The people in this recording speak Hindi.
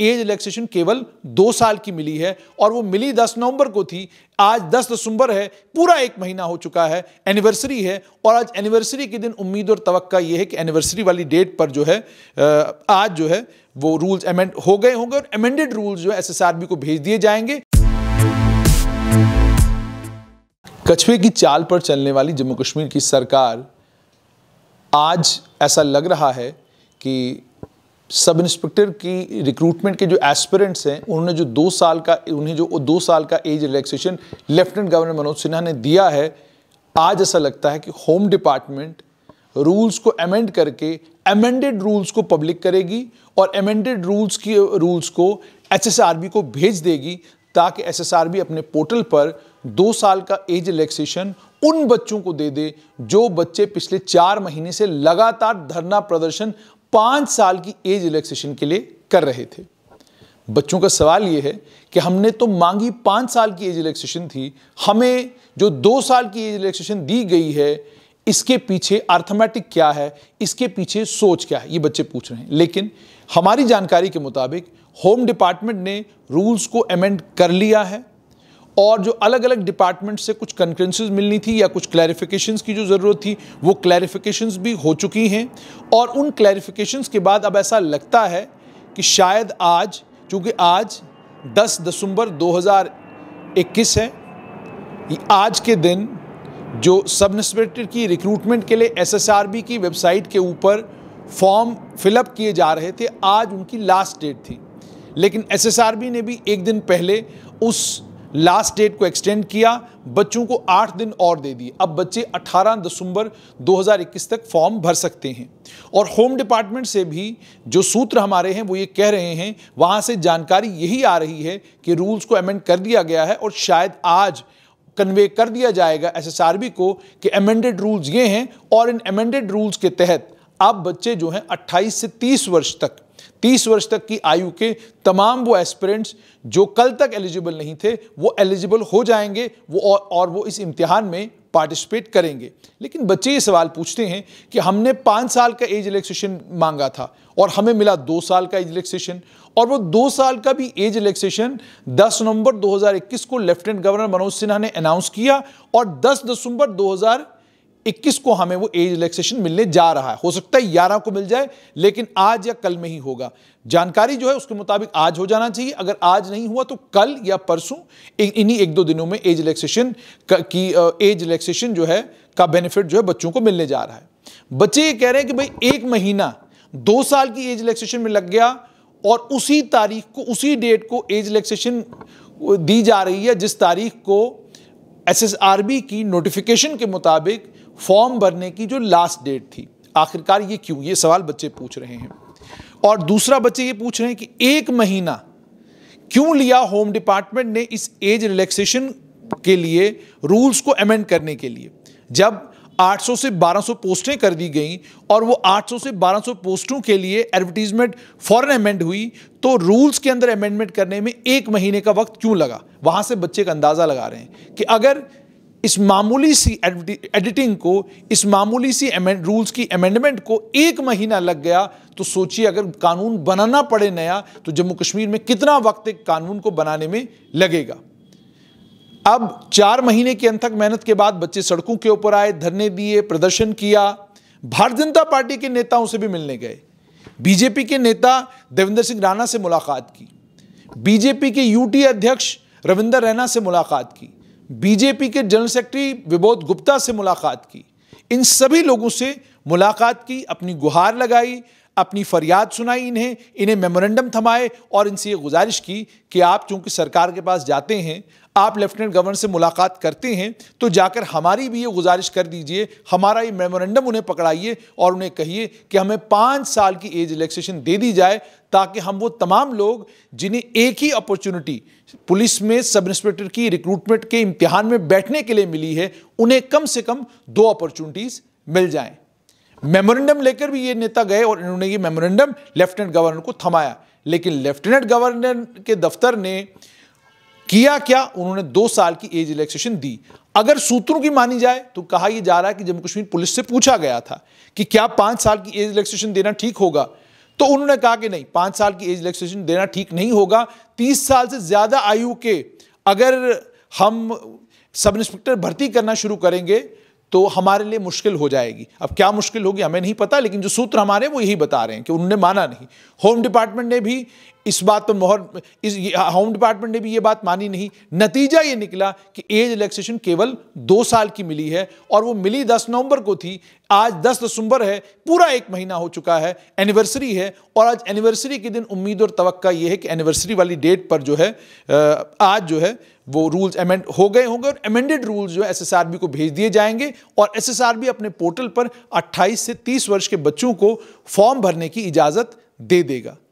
एज रिलैक्सेशन केवल दो साल की मिली है और वो मिली दस नवंबर को थी आज दस दिसंबर है पूरा एक महीना हो चुका है एनिवर्सरी है और आज एनिवर्सरी के दिन उम्मीद और तवक्का ये है कि एनिवर्सरी वाली डेट पर जो है आज जो है वो रूल्स एमेंड हो गए होंगे और एमेंडेड रूल्स जो है एस को भेज दिए जाएंगे कछुए की चाल पर चलने वाली जम्मू कश्मीर की सरकार आज ऐसा लग रहा है कि सब इंस्पेक्टर की रिक्रूटमेंट के जो एस्पिरेंट्स हैं उन्होंने जो दो साल का उन्हें जो दो साल का age relaxation lieutenant governor Manoj Sinha ने दिया है आज ऐसा लगता है कि होम डिपार्टमेंट रूल्स को अमेंड करके अमेंडेड रूल्स को पब्लिक करेगी और अमेंडेड रूल्स की रूल्स को बी को भेज देगी ताकि एसएसआरबी अपने पोर्टल पर दो साल का एज रिलैक्सेशन उन बच्चों को दे दे जो बच्चे पिछले चार महीने से लगातार धरना प्रदर्शन पाँच साल की एज रिलैक्सेशन के लिए कर रहे थे बच्चों का सवाल ये है कि हमने तो मांगी पाँच साल की एज रिलैक्सेशन थी हमें जो दो साल की एज रिलैक्सेशन दी गई है इसके पीछे आर्थमेटिक क्या है इसके पीछे सोच क्या है ये बच्चे पूछ रहे हैं लेकिन हमारी जानकारी के मुताबिक होम डिपार्टमेंट ने रूल्स को अमेंड कर लिया है और जो अलग अलग डिपार्टमेंट से कुछ कन्फ्रेंस मिलनी थी या कुछ क्लैरिफिकेशंस की जो ज़रूरत थी वो क्लैरिफिकेशंस भी हो चुकी हैं और उन क्लैरिफिकेशंस के बाद अब ऐसा लगता है कि शायद आज चूँकि आज 10 दिसंबर 2021 है आज के दिन जो सब इंस्पेक्टर की रिक्रूटमेंट के लिए बी की वेबसाइट के ऊपर फॉर्म फिलअप किए जा रहे थे आज उनकी लास्ट डेट थी लेकिन बी ने भी एक दिन पहले उस लास्ट डेट को एक्सटेंड किया बच्चों को आठ दिन और दे दिए अब बच्चे 18 दिसंबर 2021 तक फॉर्म भर सकते हैं और होम डिपार्टमेंट से भी जो सूत्र हमारे हैं वो ये कह रहे हैं वहाँ से जानकारी यही आ रही है कि रूल्स को अमेंड कर दिया गया है और शायद आज कन्वे कर दिया जाएगा एसएसआरबी को कि अमेंडेड रूल्स ये हैं और इन अमेंडेड रूल्स के तहत अब बच्चे जो हैं 28 से 30 वर्ष तक 30 वर्ष तक की आयु के तमाम वो एस्पिरेंट्स जो कल तक एलिजिबल नहीं थे वो एलिजिबल हो जाएंगे वो और, और वो इस इम्तिहान में पार्टिसिपेट करेंगे लेकिन बच्चे ये सवाल पूछते हैं कि हमने पाँच साल का एज रिलैक्सेशन मांगा था और हमें मिला दो साल का एज रिलैक्सेशन और वो दो साल का भी एज रिलैक्सेशन 10 नवंबर 2021 को लेफ्टिनेंट गवर्नर मनोज सिन्हा ने अनाउंस किया और 10 दिसंबर 2000 21 को हमें वो एज रिलैक्सेशन मिलने जा रहा है हो सकता है ग्यारह को मिल जाए लेकिन आज या कल में ही होगा जानकारी जो है उसके मुताबिक आज हो जाना चाहिए अगर आज नहीं हुआ तो कल या परसों इन्हीं एक दो दिनों में एज रिलैक्सेशन की एज रिलैक्सेशन जो है का बेनिफिट जो है बच्चों को मिलने जा रहा है बच्चे ये कह रहे हैं कि भाई एक महीना दो साल की एज रिलैक्सेशन में लग गया और उसी तारीख को उसी डेट को एज रिलैक्सेशन दी जा रही है जिस तारीख को एसएसआरबी की नोटिफिकेशन के मुताबिक फॉर्म भरने की जो लास्ट डेट थी आखिरकार ये क्यों ये सवाल बच्चे पूछ रहे हैं और दूसरा बच्चे ये पूछ रहे हैं कि एक महीना क्यों लिया होम डिपार्टमेंट ने इस एज रिलैक्सेशन के लिए रूल्स को अमेंड करने के लिए जब 800 से 1200 पोस्टें कर दी गई और वो 800 से 1200 पोस्टों के लिए एडवर्टीजमेंट फॉरन अमेंड हुई तो रूल्स के अंदर अमेंडमेंट करने में एक महीने का वक्त क्यों लगा वहां से बच्चे का अंदाज़ा लगा रहे हैं कि अगर इस मामूली सी एडिटिंग को इस मामूली सी रूल्स की अमेंडमेंट को एक महीना लग गया तो सोचिए अगर कानून बनाना पड़े नया तो जम्मू कश्मीर में कितना वक्त एक कानून को बनाने में लगेगा अब चार महीने की अंतक मेहनत के बाद बच्चे सड़कों के ऊपर आए धरने दिए प्रदर्शन किया भारतीय जनता पार्टी के नेताओं से भी मिलने गए बीजेपी के नेता देवेंद्र सिंह राणा से मुलाकात की बीजेपी के यूटी अध्यक्ष रविंदर रैना से मुलाकात की बीजेपी के जनरल सेक्रेटरी विबोध गुप्ता से मुलाकात की इन सभी लोगों से मुलाकात की अपनी गुहार लगाई अपनी फरियाद सुनाई इन्हें इन्हें मेमोरेंडम थमाए और इनसे ये गुजारिश की कि आप चूँकि सरकार के पास जाते हैं आप लेफ्टिनेंट गवर्नर से मुलाकात करते हैं तो जाकर हमारी भी ये गुजारिश कर दीजिए हमारा ये मेमोरेंडम उन्हें पकड़ाइए और उन्हें कहिए कि हमें पाँच साल की एज रिलेक्सेशन दे दी जाए ताकि हम वो तमाम लोग जिन्हें एक ही अपॉर्चुनिटी पुलिस में सब इंस्पेक्टर की रिक्रूटमेंट के इम्तिहान में बैठने के लिए मिली है उन्हें कम से कम दो अपॉर्चुनिटीज़ मिल जाएँ मेमोरेंडम लेकर भी ये नेता गए और इन्होंने ये मेमोरेंडम लेफ्टिनेंट गवर्नर को थमाया लेकिन लेफ्टिनेंट गवर्नर के दफ्तर ने किया क्या उन्होंने दो साल की एज रिलैक्सेशन दी अगर सूत्रों की मानी जाए तो कहा यह जा रहा है कि जम्मू कश्मीर पुलिस से पूछा गया था कि क्या पांच साल की एज रिलैक्सेशन देना ठीक होगा तो उन्होंने कहा कि नहीं पांच साल की एज रिलैक्सेशन देना ठीक नहीं होगा तीस साल से ज़्यादा आयु के अगर हम सब इंस्पेक्टर भर्ती करना शुरू करेंगे तो हमारे लिए मुश्किल हो जाएगी अब क्या मुश्किल होगी हमें नहीं पता लेकिन जो सूत्र हमारे वो यही बता रहे हैं कि उन्होंने माना नहीं होम डिपार्टमेंट ने भी इस बात पर मोहर इस हाँ, होम डिपार्टमेंट ने भी ये बात मानी नहीं नतीजा ये निकला कि एज रिलैक्सेशन केवल दो साल की मिली है और वो मिली दस नवंबर को थी आज दस दिसंबर है पूरा एक महीना हो चुका है एनिवर्सरी है और आज एनिवर्सरी के दिन उम्मीद और तवक्का ये है कि एनिवर्सरी वाली डेट पर जो है आज जो है वो रूल्स एमेंड हो गए होंगे और एमेंडेड रूल्स जो है एस को भेज दिए जाएंगे और एस अपने पोर्टल पर अट्ठाईस से तीस वर्ष के बच्चों को फॉर्म भरने की इजाज़त दे देगा